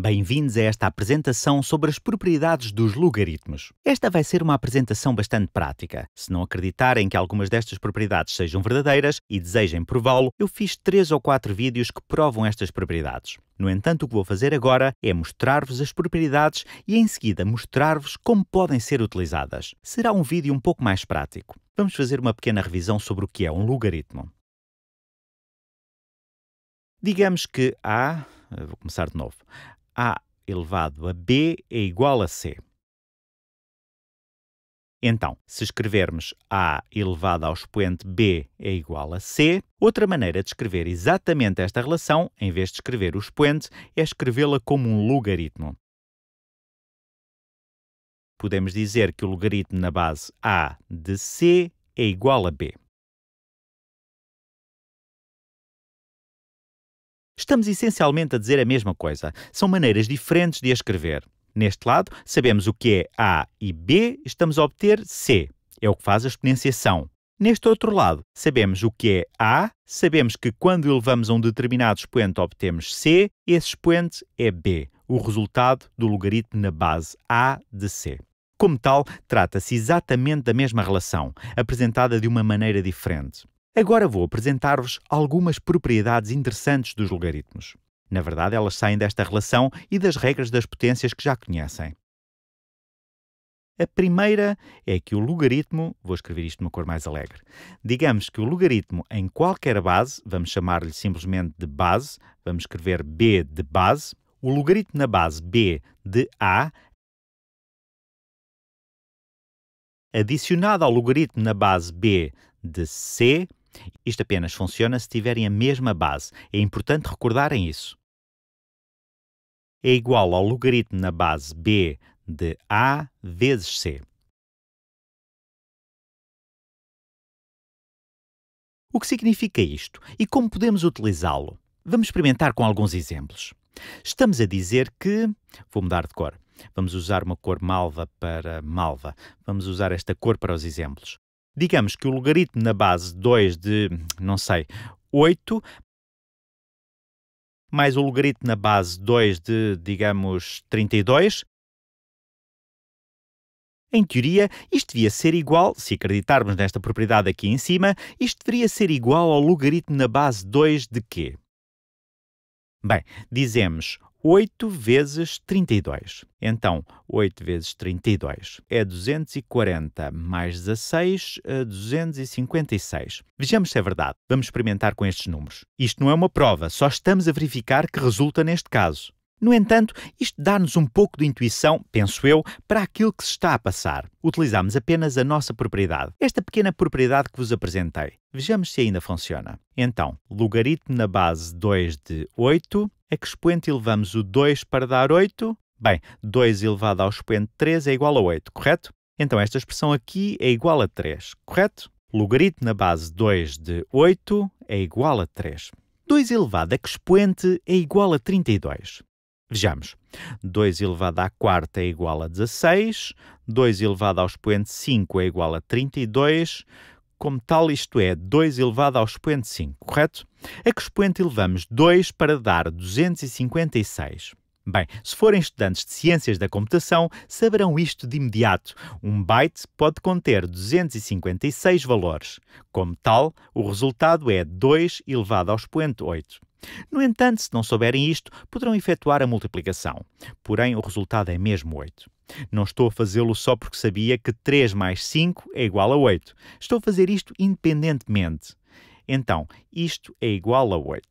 Bem-vindos a esta apresentação sobre as propriedades dos logaritmos. Esta vai ser uma apresentação bastante prática. Se não acreditarem que algumas destas propriedades sejam verdadeiras e desejem prová-lo, eu fiz três ou quatro vídeos que provam estas propriedades. No entanto, o que vou fazer agora é mostrar-vos as propriedades e em seguida mostrar-vos como podem ser utilizadas. Será um vídeo um pouco mais prático. Vamos fazer uma pequena revisão sobre o que é um logaritmo. Digamos que A, vou começar de novo, a elevado a B é igual a C. Então, se escrevermos A elevado ao expoente B é igual a C, outra maneira de escrever exatamente esta relação, em vez de escrever o expoente, é escrevê-la como um logaritmo. Podemos dizer que o logaritmo na base A de C é igual a B. Estamos essencialmente a dizer a mesma coisa. São maneiras diferentes de a escrever. Neste lado, sabemos o que é A e B, estamos a obter C. É o que faz a exponenciação. Neste outro lado, sabemos o que é A, sabemos que quando elevamos a um determinado expoente obtemos C, esse expoente é B, o resultado do logaritmo na base A de C. Como tal, trata-se exatamente da mesma relação, apresentada de uma maneira diferente. Agora vou apresentar-vos algumas propriedades interessantes dos logaritmos. Na verdade, elas saem desta relação e das regras das potências que já conhecem. A primeira é que o logaritmo, vou escrever isto numa cor mais alegre. Digamos que o logaritmo em qualquer base, vamos chamar-lhe simplesmente de base, vamos escrever b de base, o logaritmo na base b de a adicionado ao logaritmo na base b de c isto apenas funciona se tiverem a mesma base. É importante recordarem isso. É igual ao logaritmo na base B de A vezes C. O que significa isto e como podemos utilizá-lo? Vamos experimentar com alguns exemplos. Estamos a dizer que. Vou mudar de cor. Vamos usar uma cor malva para malva. Vamos usar esta cor para os exemplos. Digamos que o logaritmo na base 2 de, não sei, 8 mais o logaritmo na base 2 de, digamos, 32. Em teoria, isto devia ser igual, se acreditarmos nesta propriedade aqui em cima, isto deveria ser igual ao logaritmo na base 2 de quê? Bem, dizemos 8 vezes 32. Então, 8 vezes 32 é 240 mais 16, 256. Eh, Vejamos se é verdade. Vamos experimentar com estes números. Isto não é uma prova, só estamos a verificar que resulta neste caso. No entanto, isto dá-nos um pouco de intuição, penso eu, para aquilo que se está a passar. Utilizamos apenas a nossa propriedade, esta pequena propriedade que vos apresentei. Vejamos se ainda funciona. Então, logaritmo na base 2 de 8 a que expoente elevamos o 2 para dar 8? Bem, 2 elevado ao expoente 3 é igual a 8, correto? Então esta expressão aqui é igual a 3, correto? Logaritmo na base 2 de 8 é igual a 3. 2 elevado a que expoente é igual a 32. Vejamos. 2 elevado à quarta é igual a 16, 2 elevado ao expoente 5 é igual a 32, como tal, isto é, 2 elevado ao expoente 5, correto? A que expoente elevamos 2 para dar 256? Bem, se forem estudantes de ciências da computação, saberão isto de imediato. Um byte pode conter 256 valores. Como tal, o resultado é 2 elevado ao expoente 8. No entanto, se não souberem isto, poderão efetuar a multiplicação. Porém, o resultado é mesmo 8. Não estou a fazê-lo só porque sabia que 3 mais 5 é igual a 8. Estou a fazer isto independentemente. Então, isto é igual a 8.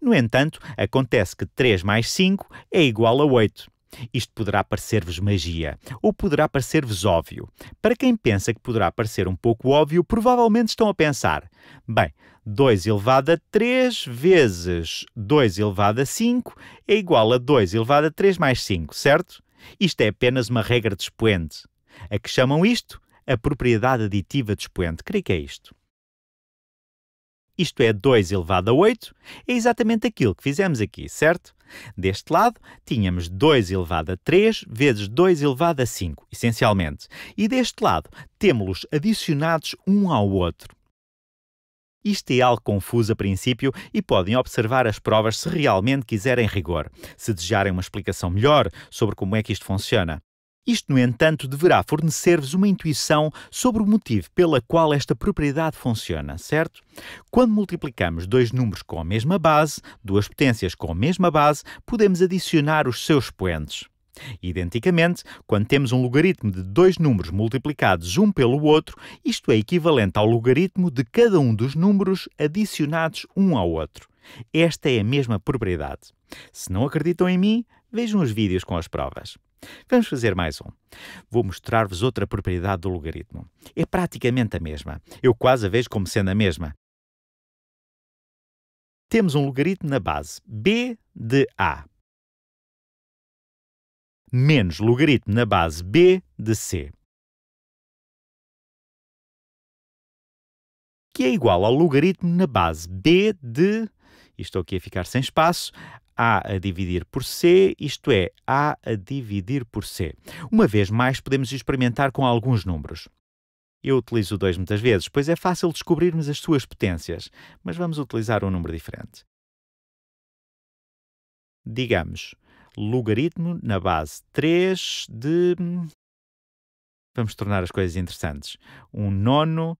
No entanto, acontece que 3 mais 5 é igual a 8. Isto poderá parecer-vos magia, ou poderá parecer-vos óbvio. Para quem pensa que poderá parecer um pouco óbvio, provavelmente estão a pensar: bem, 2 elevado a 3 vezes 2 elevado a 5 é igual a 2 elevado a 3 mais 5, certo? Isto é apenas uma regra de expoente. A que chamam isto? A propriedade aditiva de expoente. Creio que é isto isto é 2 elevado a 8, é exatamente aquilo que fizemos aqui, certo? Deste lado, tínhamos 2 elevado a 3 vezes 2 elevado a 5, essencialmente. E deste lado, temos-los adicionados um ao outro. Isto é algo confuso a princípio e podem observar as provas se realmente quiserem rigor, se desejarem uma explicação melhor sobre como é que isto funciona. Isto, no entanto, deverá fornecer-vos uma intuição sobre o motivo pela qual esta propriedade funciona, certo? Quando multiplicamos dois números com a mesma base, duas potências com a mesma base, podemos adicionar os seus expoentes. Identicamente, quando temos um logaritmo de dois números multiplicados um pelo outro, isto é equivalente ao logaritmo de cada um dos números adicionados um ao outro. Esta é a mesma propriedade. Se não acreditam em mim, vejam os vídeos com as provas. Vamos fazer mais um. Vou mostrar-vos outra propriedade do logaritmo. É praticamente a mesma. Eu quase a vejo como sendo a mesma. Temos um logaritmo na base b de a menos logaritmo na base b de c, que é igual ao logaritmo na base b de, e estou aqui a ficar sem espaço, a a dividir por C, isto é, A a dividir por C. Uma vez mais, podemos experimentar com alguns números. Eu utilizo o 2 muitas vezes, pois é fácil descobrirmos as suas potências, mas vamos utilizar um número diferente. Digamos, logaritmo na base 3 de. Hum, vamos tornar as coisas interessantes. Um nono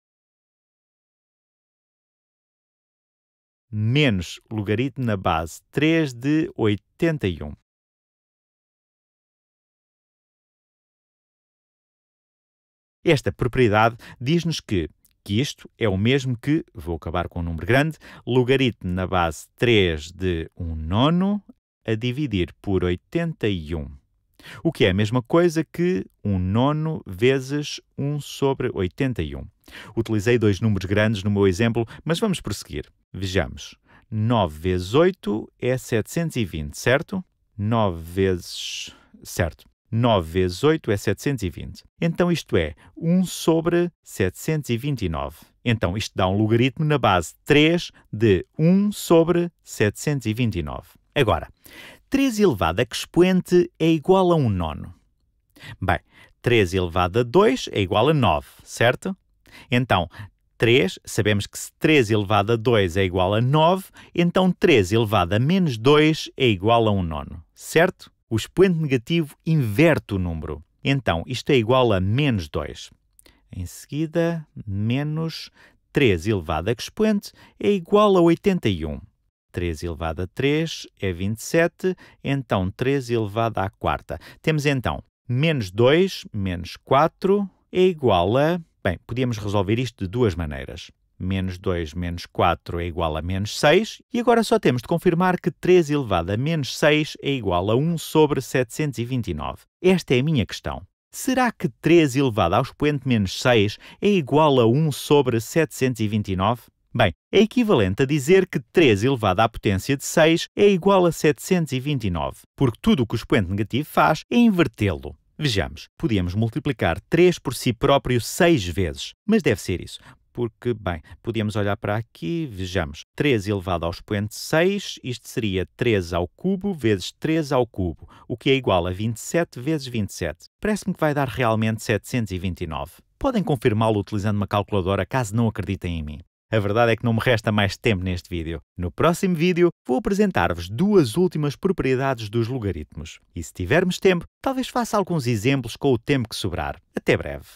menos logaritmo na base 3 de 81. Esta propriedade diz-nos que, que isto é o mesmo que, vou acabar com um número grande, logaritmo na base 3 de 1 nono a dividir por 81, o que é a mesma coisa que 1 nono vezes 1 sobre 81. Utilizei dois números grandes no meu exemplo, mas vamos prosseguir. Vejamos. 9 vezes 8 é 720, certo? 9 vezes. Certo. 9 vezes 8 é 720. Então isto é 1 sobre 729. Então isto dá um logaritmo na base 3 de 1 sobre 729. Agora, 3 elevado a que expoente é igual a 1 nono? Bem, 3 elevado a 2 é igual a 9, certo? Então, 3, sabemos que se 3 elevado a 2 é igual a 9, então 3 elevado a menos 2 é igual a 1 nono, certo? O expoente negativo inverte o número. Então, isto é igual a menos 2. Em seguida, menos 3 elevado a que expoente é igual a 81. 3 elevado a 3 é 27, então 3 elevado à quarta. Temos então menos 2 menos 4 é igual a Bem, podíamos resolver isto de duas maneiras. Menos 2 menos 4 é igual a menos 6, e agora só temos de confirmar que 3 elevado a menos 6 é igual a 1 sobre 729. Esta é a minha questão. Será que 3 elevado ao expoente menos 6 é igual a 1 sobre 729? Bem, é equivalente a dizer que 3 elevado à potência de 6 é igual a 729, porque tudo o que o expoente negativo faz é invertê-lo. Vejamos, podíamos multiplicar 3 por si próprio 6 vezes, mas deve ser isso, porque, bem, podíamos olhar para aqui, vejamos, 3 elevado ao expoente 6, isto seria 3 ao cubo vezes 3 ao cubo, o que é igual a 27 vezes 27. Parece-me que vai dar realmente 729. Podem confirmá-lo utilizando uma calculadora caso não acreditem em mim. A verdade é que não me resta mais tempo neste vídeo. No próximo vídeo vou apresentar-vos duas últimas propriedades dos logaritmos. E se tivermos tempo, talvez faça alguns exemplos com o tempo que sobrar. Até breve!